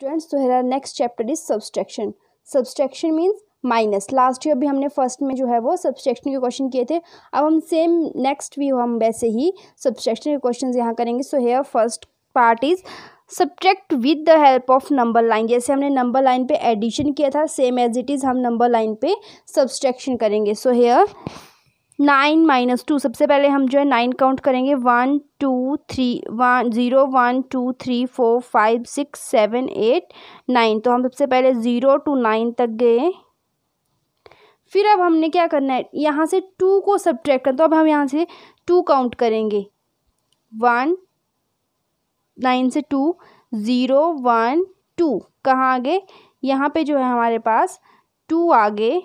students तो हेरा next chapter is subtraction subtraction means minus last year भी हमने फर्स्ट में जो है वो सब्सट्रैक्शन के क्वेश्चन किए थे अब हम सेम नेक्स्ट भी हम वैसे ही सब्सट्रैक्शन के क्वेश्चन यहाँ करेंगे so here first part is subtract with the help of number line जैसे हमने नंबर लाइन पे एडिशन किया था सेम एज इट इज़ हम नंबर लाइन पे सब्सट्रैक्शन करेंगे so here nine minus two सबसे पहले हम जो है नाइन काउंट करेंगे one two three one zero one two three four five six seven eight nine तो हम सबसे पहले ज़ीरो टू नाइन तक गए फिर अब हमने क्या करना है यहाँ से टू को सब्ट्रैक्ट करना तो अब हम यहाँ से टू काउंट करेंगे वन नाइन से टू ज़ीरो वन टू कहाँ आ गए यहाँ पे जो है हमारे पास टू आ गए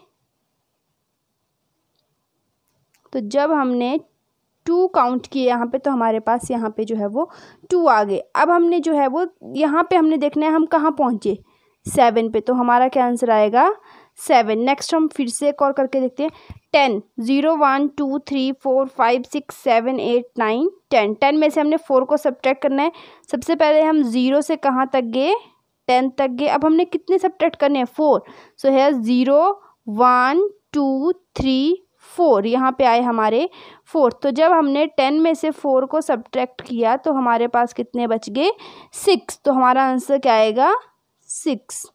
तो जब हमने टू काउंट किए यहाँ पे तो हमारे पास यहाँ पे जो है वो टू आ गए अब हमने जो है वो यहाँ पे हमने देखना है हम कहाँ पहुँचे सेवन पे तो हमारा क्या आंसर आएगा सेवन नेक्स्ट हम फिर से एक और करके देखते हैं ten zero one two three four five six seven eight nine ten ten में से हमने फोर को सब्ट्रैक्ट करना है सबसे पहले हम ज़ीरो से कहाँ तक गए टेन तक गए अब हमने कितने सब्ट्रैक्ट करने हैं फोर सो है zero one two three four यहाँ पे आए हमारे फोर्थ तो जब हमने टेन में से फोर को सब्ट्रैक्ट किया तो हमारे पास कितने बच गए सिक्स तो हमारा आंसर क्या आएगा सिक्स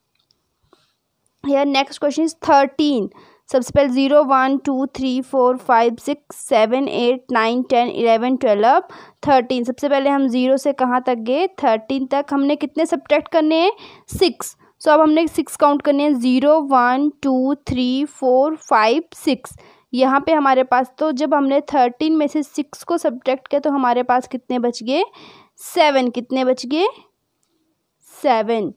या नेक्स्ट क्वेश्चन इज थर्टीन सबसे पहले zero one two three four five six seven eight nine ten eleven twelve thirteen सबसे पहले हम ज़ीरो से कहाँ तक गए थर्टीन तक हमने कितने सब्ट्रैक्ट करने हैं सिक्स सो तो अब हमने सिक्स काउंट करने हैं zero one two three four five six यहाँ पे हमारे पास तो जब हमने थर्टीन में से सिक्स को सब्ट्रैक्ट किया तो हमारे पास कितने बच गए सेवन कितने बच गए सेवन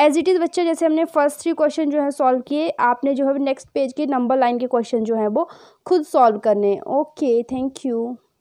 एज इट इज़ बच्चे जैसे हमने फर्स्ट थ्री क्वेश्चन जो है सॉल्व किए आपने जो है नेक्स्ट पेज के नंबर लाइन के क्वेश्चन जो है वो खुद सॉल्व करने ओके थैंक यू